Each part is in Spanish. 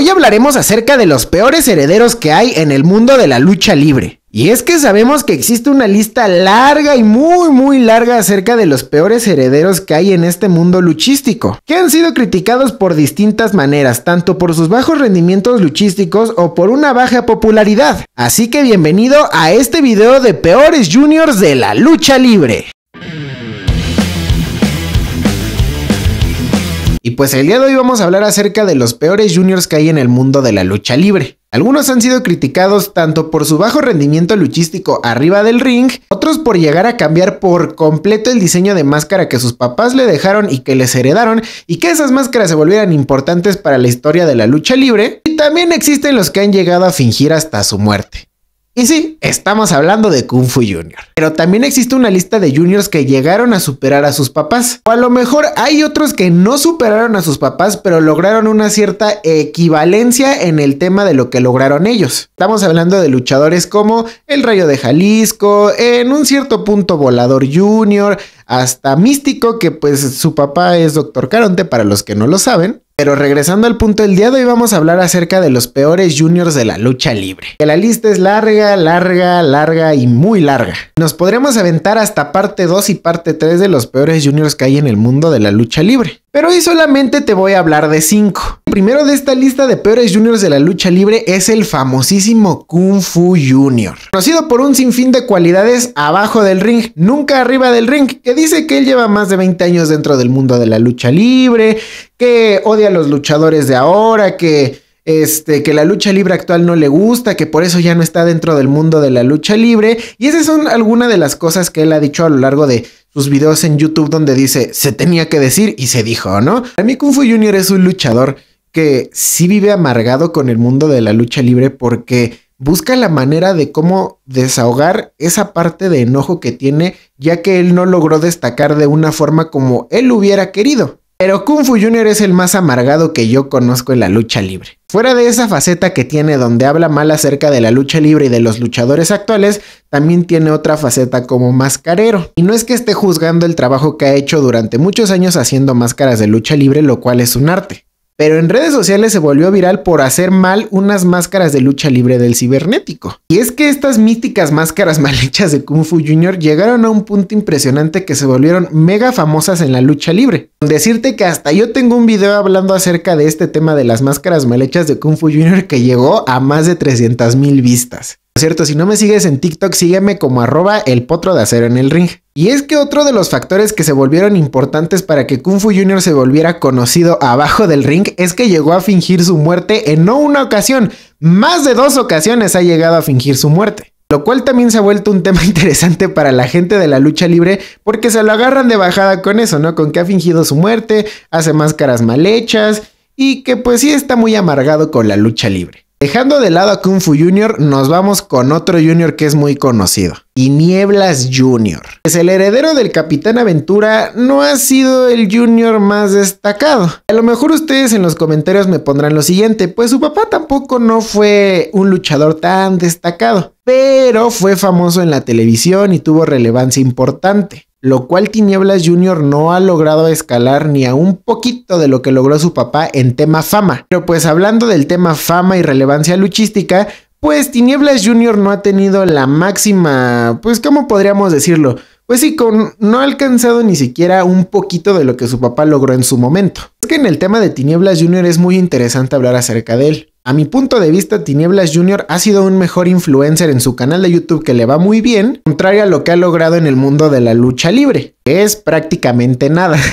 Hoy hablaremos acerca de los peores herederos que hay en el mundo de la lucha libre. Y es que sabemos que existe una lista larga y muy muy larga acerca de los peores herederos que hay en este mundo luchístico, que han sido criticados por distintas maneras, tanto por sus bajos rendimientos luchísticos o por una baja popularidad. Así que bienvenido a este video de peores juniors de la lucha libre. Y pues el día de hoy vamos a hablar acerca de los peores juniors que hay en el mundo de la lucha libre. Algunos han sido criticados tanto por su bajo rendimiento luchístico arriba del ring, otros por llegar a cambiar por completo el diseño de máscara que sus papás le dejaron y que les heredaron, y que esas máscaras se volvieran importantes para la historia de la lucha libre, y también existen los que han llegado a fingir hasta su muerte. Y sí, estamos hablando de Kung Fu Junior. Pero también existe una lista de juniors que llegaron a superar a sus papás. O a lo mejor hay otros que no superaron a sus papás, pero lograron una cierta equivalencia en el tema de lo que lograron ellos. Estamos hablando de luchadores como El Rayo de Jalisco, en un cierto punto Volador Junior, hasta Místico, que pues su papá es Doctor Caronte, para los que no lo saben. Pero regresando al punto del día de hoy vamos a hablar acerca de los peores juniors de la lucha libre. Que la lista es larga, larga, larga y muy larga. Nos podremos aventar hasta parte 2 y parte 3 de los peores juniors que hay en el mundo de la lucha libre. Pero hoy solamente te voy a hablar de cinco. El primero de esta lista de peores juniors de la lucha libre es el famosísimo Kung Fu Junior. Conocido por un sinfín de cualidades abajo del ring, nunca arriba del ring, que dice que él lleva más de 20 años dentro del mundo de la lucha libre, que odia a los luchadores de ahora, que... Este, que la lucha libre actual no le gusta, que por eso ya no está dentro del mundo de la lucha libre. Y esas son algunas de las cosas que él ha dicho a lo largo de sus videos en YouTube donde dice, se tenía que decir y se dijo, ¿no? Para mí Kung Fu Junior es un luchador que sí vive amargado con el mundo de la lucha libre porque busca la manera de cómo desahogar esa parte de enojo que tiene, ya que él no logró destacar de una forma como él hubiera querido. Pero Kung Fu Junior es el más amargado que yo conozco en la lucha libre. Fuera de esa faceta que tiene donde habla mal acerca de la lucha libre y de los luchadores actuales, también tiene otra faceta como mascarero. Y no es que esté juzgando el trabajo que ha hecho durante muchos años haciendo máscaras de lucha libre, lo cual es un arte pero en redes sociales se volvió viral por hacer mal unas máscaras de lucha libre del cibernético. Y es que estas míticas máscaras mal hechas de Kung Fu Jr. llegaron a un punto impresionante que se volvieron mega famosas en la lucha libre. Decirte que hasta yo tengo un video hablando acerca de este tema de las máscaras mal hechas de Kung Fu Jr. que llegó a más de 300 mil vistas cierto, si no me sigues en TikTok, sígueme como arroba el potro de acero en el ring. Y es que otro de los factores que se volvieron importantes para que Kung Fu Jr. se volviera conocido abajo del ring es que llegó a fingir su muerte en no una ocasión, más de dos ocasiones ha llegado a fingir su muerte. Lo cual también se ha vuelto un tema interesante para la gente de la lucha libre porque se lo agarran de bajada con eso, ¿no? Con que ha fingido su muerte, hace máscaras mal hechas y que pues sí está muy amargado con la lucha libre. Dejando de lado a Kung Fu Jr., nos vamos con otro Junior que es muy conocido, y Nieblas Jr. Es el heredero del Capitán Aventura, no ha sido el Jr. más destacado. A lo mejor ustedes en los comentarios me pondrán lo siguiente, pues su papá tampoco no fue un luchador tan destacado, pero fue famoso en la televisión y tuvo relevancia importante lo cual Tinieblas Jr. no ha logrado escalar ni a un poquito de lo que logró su papá en tema fama. Pero pues hablando del tema fama y relevancia luchística, pues Tinieblas Jr. no ha tenido la máxima, pues ¿cómo podríamos decirlo? Pues sí, con, no ha alcanzado ni siquiera un poquito de lo que su papá logró en su momento. Es que en el tema de Tinieblas Jr. es muy interesante hablar acerca de él. A mi punto de vista, Tinieblas Jr. ha sido un mejor influencer en su canal de YouTube que le va muy bien, contrario a lo que ha logrado en el mundo de la lucha libre, que es prácticamente nada.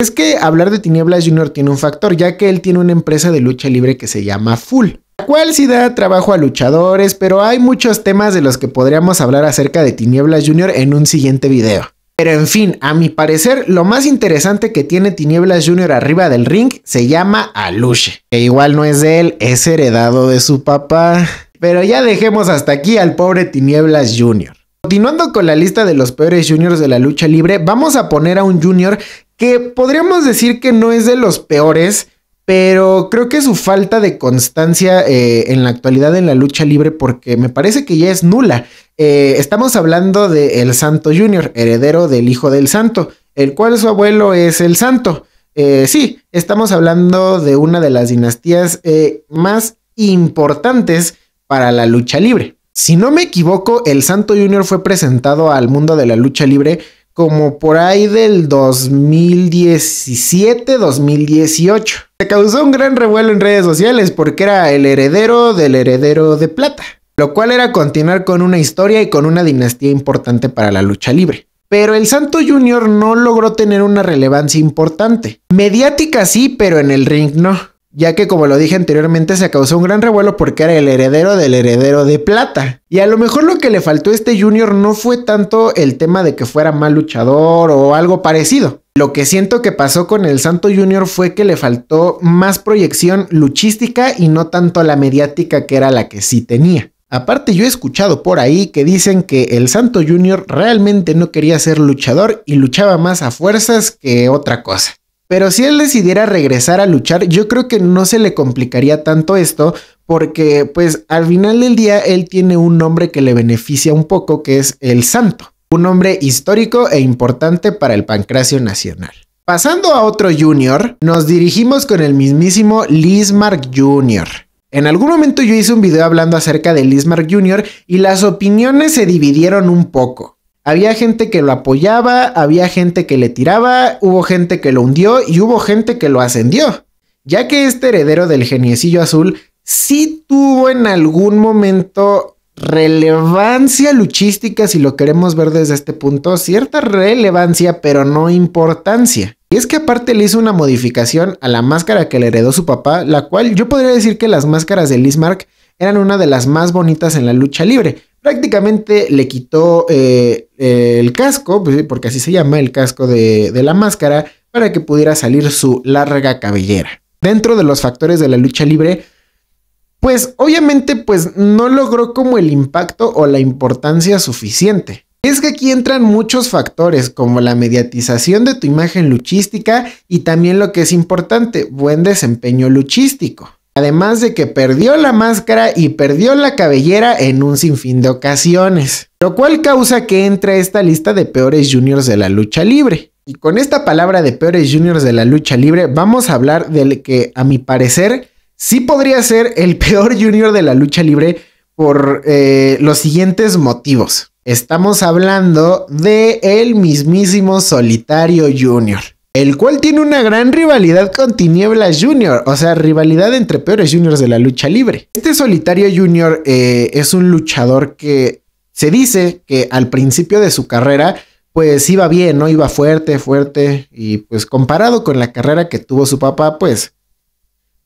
Es que hablar de Tinieblas Jr. tiene un factor, ya que él tiene una empresa de lucha libre que se llama Full, la cual sí da trabajo a luchadores, pero hay muchos temas de los que podríamos hablar acerca de Tinieblas Jr. en un siguiente video. Pero en fin, a mi parecer, lo más interesante que tiene Tinieblas Jr. arriba del ring se llama Aluche, que igual no es de él, es heredado de su papá. Pero ya dejemos hasta aquí al pobre Tinieblas Jr. Continuando con la lista de los peores juniors de la lucha libre, vamos a poner a un junior que podríamos decir que no es de los peores, pero creo que su falta de constancia eh, en la actualidad en la lucha libre, porque me parece que ya es nula. Eh, estamos hablando de El Santo Junior, heredero del hijo del santo, el cual su abuelo es el santo. Eh, sí, estamos hablando de una de las dinastías eh, más importantes para la lucha libre. Si no me equivoco, el Santo Junior fue presentado al mundo de la lucha libre como por ahí del 2017-2018. Se causó un gran revuelo en redes sociales porque era el heredero del heredero de plata lo cual era continuar con una historia y con una dinastía importante para la lucha libre. Pero el Santo Junior no logró tener una relevancia importante. Mediática sí, pero en el ring no, ya que como lo dije anteriormente se causó un gran revuelo porque era el heredero del heredero de plata. Y a lo mejor lo que le faltó a este Junior no fue tanto el tema de que fuera mal luchador o algo parecido. Lo que siento que pasó con el Santo Junior fue que le faltó más proyección luchística y no tanto la mediática que era la que sí tenía. Aparte, yo he escuchado por ahí que dicen que el Santo Junior realmente no quería ser luchador y luchaba más a fuerzas que otra cosa. Pero si él decidiera regresar a luchar, yo creo que no se le complicaría tanto esto, porque pues al final del día él tiene un nombre que le beneficia un poco, que es el Santo, un nombre histórico e importante para el pancracio nacional. Pasando a otro junior, nos dirigimos con el mismísimo Lismark Jr. En algún momento yo hice un video hablando acerca de Lismar Jr. y las opiniones se dividieron un poco. Había gente que lo apoyaba, había gente que le tiraba, hubo gente que lo hundió y hubo gente que lo ascendió. Ya que este heredero del geniecillo azul sí tuvo en algún momento relevancia luchística, si lo queremos ver desde este punto, cierta relevancia, pero no importancia. Y es que aparte le hizo una modificación a la máscara que le heredó su papá, la cual yo podría decir que las máscaras de Lismark eran una de las más bonitas en la lucha libre. Prácticamente le quitó eh, eh, el casco, pues porque así se llama el casco de la máscara, para que pudiera salir su larga cabellera. Dentro de los factores de la lucha libre, pues obviamente pues no logró como el impacto o la importancia suficiente. Es que aquí entran muchos factores como la mediatización de tu imagen luchística y también lo que es importante, buen desempeño luchístico. Además de que perdió la máscara y perdió la cabellera en un sinfín de ocasiones, lo cual causa que entre esta lista de peores juniors de la lucha libre. Y con esta palabra de peores juniors de la lucha libre vamos a hablar del que a mi parecer sí podría ser el peor junior de la lucha libre por eh, los siguientes motivos. Estamos hablando de el mismísimo Solitario Junior, el cual tiene una gran rivalidad con Tinieblas Junior, o sea, rivalidad entre peores juniors de la lucha libre. Este Solitario Junior eh, es un luchador que se dice que al principio de su carrera pues iba bien, ¿no? Iba fuerte, fuerte. Y pues comparado con la carrera que tuvo su papá, pues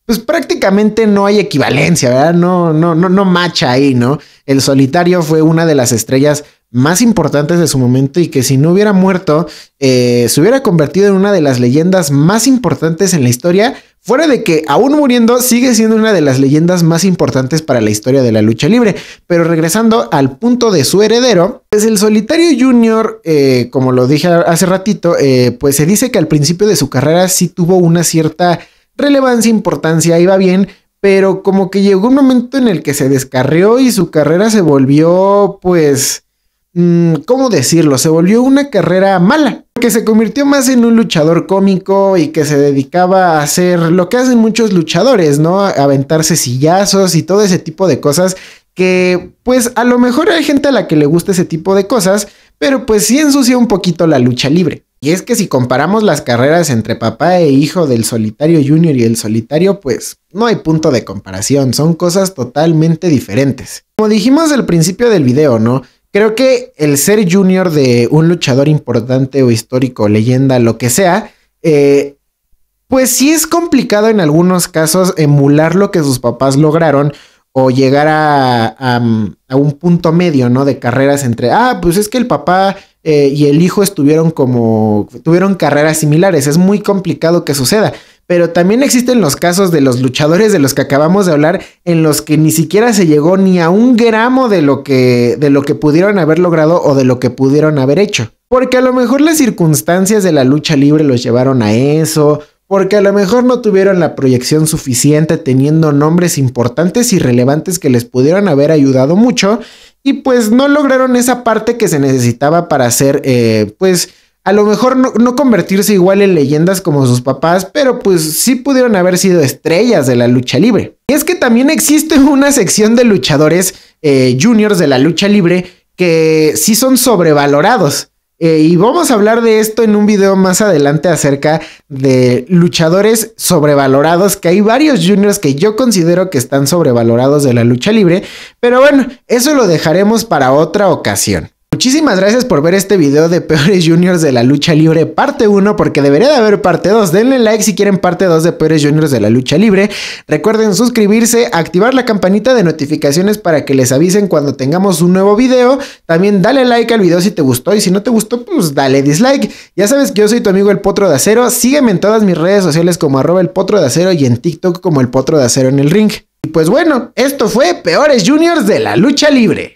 pues prácticamente no hay equivalencia, ¿verdad? No, no, no, no macha ahí, ¿no? El solitario fue una de las estrellas más importantes de su momento y que si no hubiera muerto, eh, se hubiera convertido en una de las leyendas más importantes en la historia, fuera de que aún muriendo sigue siendo una de las leyendas más importantes para la historia de la lucha libre. Pero regresando al punto de su heredero, pues el solitario junior, eh, como lo dije hace ratito, eh, pues se dice que al principio de su carrera sí tuvo una cierta relevancia, importancia, iba bien, pero como que llegó un momento en el que se descarrió y su carrera se volvió, pues, mm, ¿cómo decirlo? Se volvió una carrera mala, que se convirtió más en un luchador cómico y que se dedicaba a hacer lo que hacen muchos luchadores, ¿no? Aventarse sillazos y todo ese tipo de cosas que pues a lo mejor hay gente a la que le gusta ese tipo de cosas, pero pues sí ensucia un poquito la lucha libre. Y es que si comparamos las carreras entre papá e hijo del solitario junior y el solitario, pues no hay punto de comparación, son cosas totalmente diferentes. Como dijimos al principio del video, ¿no? Creo que el ser junior de un luchador importante o histórico, leyenda, lo que sea, eh, pues sí es complicado en algunos casos emular lo que sus papás lograron o llegar a, a, un punto medio, ¿no? De carreras entre, ah, pues es que el papá eh, y el hijo estuvieron como, tuvieron carreras similares. Es muy complicado que suceda. Pero también existen los casos de los luchadores de los que acabamos de hablar, en los que ni siquiera se llegó ni a un gramo de lo que, de lo que pudieron haber logrado o de lo que pudieron haber hecho. Porque a lo mejor las circunstancias de la lucha libre los llevaron a eso, porque a lo mejor no tuvieron la proyección suficiente teniendo nombres importantes y relevantes que les pudieran haber ayudado mucho y pues no lograron esa parte que se necesitaba para hacer, eh, pues a lo mejor no, convertirse igual en leyendas como sus papás, pero pues sí pudieron haber sido estrellas de la lucha libre. Y es que también existe una sección de luchadores eh, juniors de la lucha libre que sí son sobrevalorados. Eh, y vamos a hablar de esto en un video más adelante acerca de luchadores sobrevalorados, que hay varios juniors que yo considero que están sobrevalorados de la lucha libre, pero bueno, eso lo dejaremos para otra ocasión. Muchísimas gracias por ver este video de Peores Juniors de la Lucha Libre parte 1 porque debería de haber parte 2. Denle like si quieren parte 2 de Peores Juniors de la Lucha Libre. Recuerden suscribirse, activar la campanita de notificaciones para que les avisen cuando tengamos un nuevo video. También dale like al video si te gustó y si no te gustó pues dale dislike. Ya sabes que yo soy tu amigo El Potro de Acero. Sígueme en todas mis redes sociales como arroba El Potro de Acero y en TikTok como El Potro de Acero en el ring. Y pues bueno, esto fue Peores Juniors de la Lucha Libre.